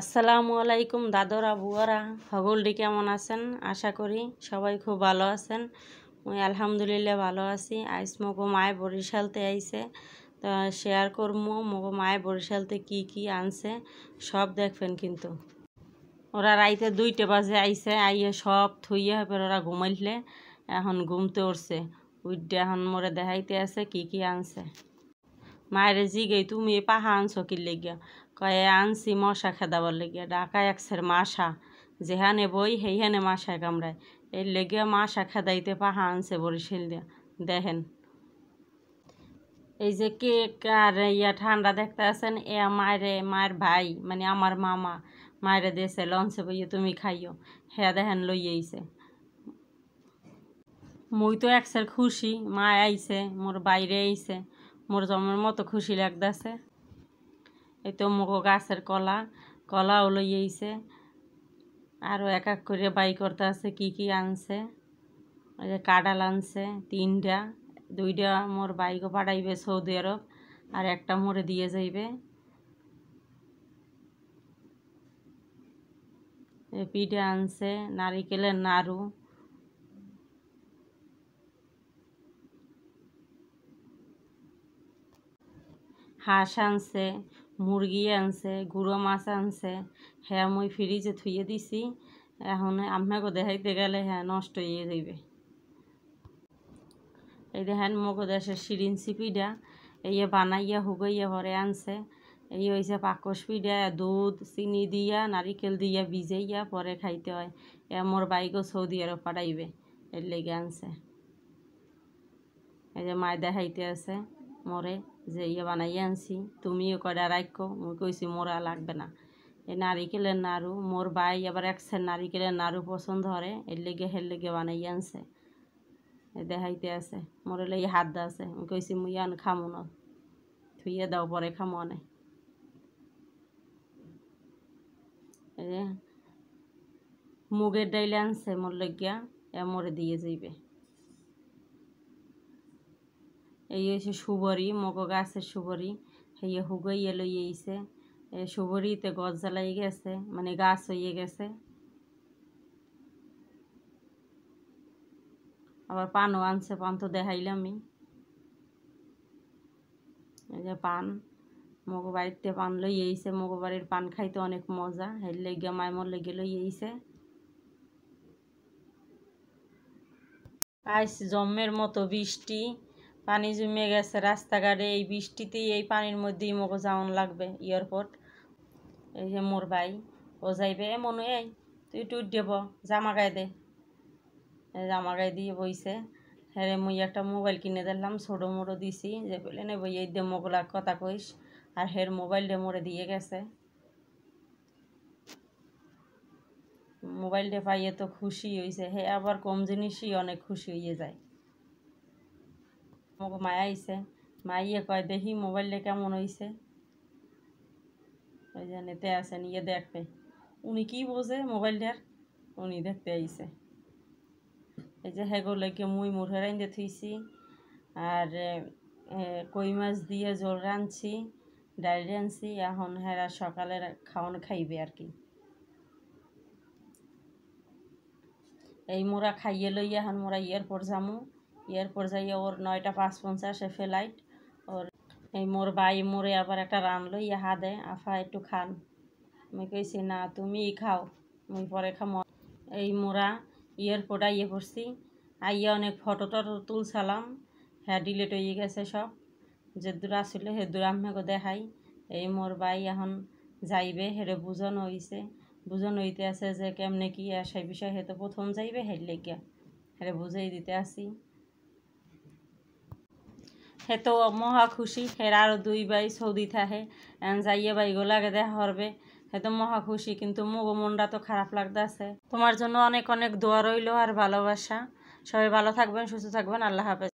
আসসালামু আলাইকুম দাদরা বুয়ারা হগলডি কেমন আছেন আশা করি সবাই খুব ভালো আছেন মুই আলহামদুলিল্লাহ ভালো আছি আইস মগো মায় বরিশালতে আইছে তো শেয়ার করবো মগো মায় বরিশালতে কি কি আনছে সব দেখবেন কিন্তু ওরা রাইতে দুইটা বাজে আইছে আইয়ে সব থুইয়ে হবে ওরা ঘুমাইলে এখন ঘুমতে উঠছে উঠতে এখন মোরে দেখাইতে আছে কি কি আনছে মায়ের জিগেই তুমি পাহা আনছো কির লেগিয়া কয়ে আনছি মশা খেদাবার লেগিয়া ডাকা একসের মাসা যেহানে বই হেহানে মাসা কামড়ায় এর লেগিয়া মাসা খেদাইতে পাহা আনছে বরিশিল দিয়া দেখেন এই যে কেক আর ইয়া ঠান্ডা দেখতে আছেন এ মায়ের মায়ের ভাই মানে আমার মামা মায়ের দেশে লঞ্চে বইয়ে তুমি খাইও হ্যাঁ দেখেন লইয়েছে মুই তো একসের খুশি মা আইছে মোর বাইরে আইছে মোর জমের মতো খুশি লাগতেছে এই তো মুখো গাছের কলা কলাও লইয়েছে আরও এক এক করে বাই করতে আছে কী কী আনছে ওই যে কাডাল আনছে তিনটা দুইটা মোর বাইকও পাঠাইবে সৌদি আরব আর একটা মোরে দিয়ে যাইবে পিঠে আনছে নারিকেলের নাড়ু হাঁস আনছে মুরগি আনছে গুঁড়ো মাছ আনছে হ্যাঁ মুই ফ্রিজে থুইয়ে দিছি এখন আপনাকে দেখাইতে গেলে হ্যাঁ নষ্ট হয়ে যাইবে এই দেখেন মগো দেশে সিরিন সিপিডা এই বানাইয়া হুগাইয়া ভরে আনছে এই হয়েছে পাকস পিডা দুধ চিনি দিয়া নারিকেল দিয়া ভিজাইয়া পরে খাইতে হয় এ মোর বাইকও সৌদি আরব পাঠাইবে এর লেগে আনছে এই যে মায় দেখাইতে আছে মরে যে ইয়ে বানাইয়ে আনছি তুমিও কয়টা রাখো মুই কইছি মোরা লাগবে না এই নারিকেলের নাড়ু মোর ভাই এক একসের নারিকেলের নাড়ু পছন্দ হরে এর লেগে হের লেগে বানাইয়ে আনছে দেখাইতে আছে মোর এই হাত দা আছে আমি কইছি মুই আন খামো না থুইয়ে দাও পরে খামো অনে মুগের ডাইলে আনছে মোর লেগিয়া এ মোরে দিয়ে যাইবে এই হয়েছে সুবরি মগ গাছের সুবরি হইয়ে হুগইয়ে লইয়ে এই সুবরিতে গছ জ্বালাই গেছে মানে গাছ হইয়ে গেছে আবার পানও আনছে পান তো আমি এই যে পান মগ বাড়িতে পান লইয়ে মগ বাড়ির পান খাইতে অনেক মজা হের লেগে মাইমর লেগে লইয়ে আইস জমের মতো বৃষ্টি পানি জমে গেছে রাস্তাঘাটে এই বৃষ্টিতেই এই পানির মধ্যেই মোকো যাওয়ান লাগবে এয়ারপোর্ট এই যে মোর ভাই ও যাইবে মনে এই তুই টুট দেব জামা গায়ে দে জামা গায়ে দিয়ে বইছে হ্যাঁ মুই একটা মোবাইল কিনে দিলাম ছোটো মোটো দিছি যে বলে নেব এই দে মোগলা কথা কইস আর হের মোবাইল ডে মোড়ে দিয়ে গেছে মোবাইল ডে পাইয়ে তো খুশি হয়েছে হে আবার কম জিনিসই অনেক খুশি হয়ে যায় আমাকে মায়া আইসে মাইয়ে কয় দেখি মোবাইলটা কেমন হয়েছে ওই যে নেতে আসেন ইয়ে দেখবে উনি কি বোঝে মোবাইলটার উনি দেখতে আইসে এই যে হেগোলেকে মুই মুড়ে রাইন্দে থুইছি আর কই মাছ দিয়ে জল রাঁধছি ডাল রাঁধছি এখন হেরা সকালে খাওয়ান খাইবে আর কি এই মোরা খাইয়ে লই এখন মোরা ইয়ার পর যামু ইয়ের পর্যায়ে ওর নয়টা পাঁচ পঞ্চাশে লাইট ওর এই মোর বাই মোরে আবার একটা রানলো ইয়ে দেয় আফা একটু খান আমি কইছি না ই খাও মুই পরে খামো এই মোরা এয়ারপোর্টে ইয়ে করছি আইয়া অনেক ফটো টটো তুলছিলাম হ্যাঁ ডিলেট হয়ে গেছে সব যে দূর আসলে হে দূর আমাকে দেখাই এই মোর ভাই এখন যাইবে হেরে বুঝন হইছে বুঝন হইতে আছে যে কেমনে কি সেই বিষয়ে হে তো প্রথম যাইবে হের লেগিয়া হেরে বুঝাই দিতে আসি হে তো মহা খুশি হের আরও দুই ভাই সৌদি থাকে যাইয়ে ভাই গোলাকে দেখা করবে হে তো মহা খুশি কিন্তু মোগো মনটা তো খারাপ আছে তোমার জন্য অনেক অনেক দোয়া রইল আর ভালোবাসা সবাই ভালো থাকবেন সুস্থ থাকবেন আল্লাহ হাফেজ